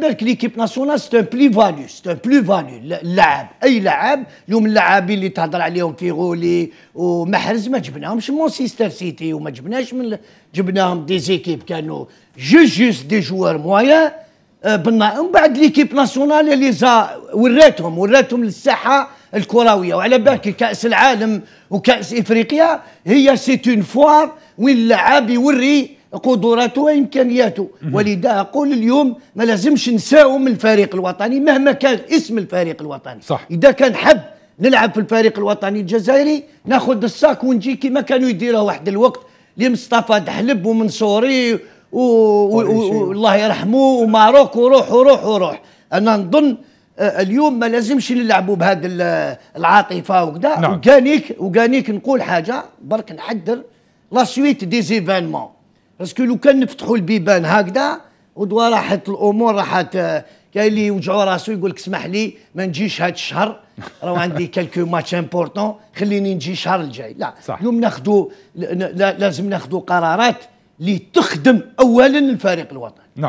بالك ليكيب ناسيونال سي ان بلي فاليو سي ان بلي فاليو اللاعب اي لاعب اليوم اللاعبين اللي تهضر عليهم في غولي ومحرز ما جبناهمش مانشستر سيتي وما جبناش من جبناهم دي زيكيب كانوا جو جوست دي جوار مويان ومن بعد ليكيب ناسيونال اللي زا وراتهم وراتهم للساحه الكرويه وعلى بالك كاس العالم وكاس افريقيا هي سيت اون فوار وين اللاعب يوري قدراته وامكانياته ولذا اقول اليوم ما لازمش نساو من الفريق الوطني مهما كان اسم الفريق الوطني صح. اذا كان حب نلعب في الفريق الوطني الجزائري ناخذ الساك ونجي كما كانوا يديروا واحد الوقت لمصطفى دحلب ومنصوري و... والله يرحمه وماروك وروح وروح وروح انا نظن آه، اليوم ما لازمش نلعبوا بهذه العاطفه وكذا نعم. وكانيك وكانيك نقول حاجه برك نحذر لا سويت ديزيفينمون باسكو لو كان نفتحوا البيبان هكذا ودوا راحت الامور راحت كاين آه، اللي يوجعوا راسو يقول لك اسمح لي ما نجيش هاد الشهر راه عندي كالكو ماتش امبورطون خليني نجي الشهر الجاي لا صح. اليوم ناخذوا لازم ناخذوا قرارات اللي تخدم اولا الفريق الوطني نعم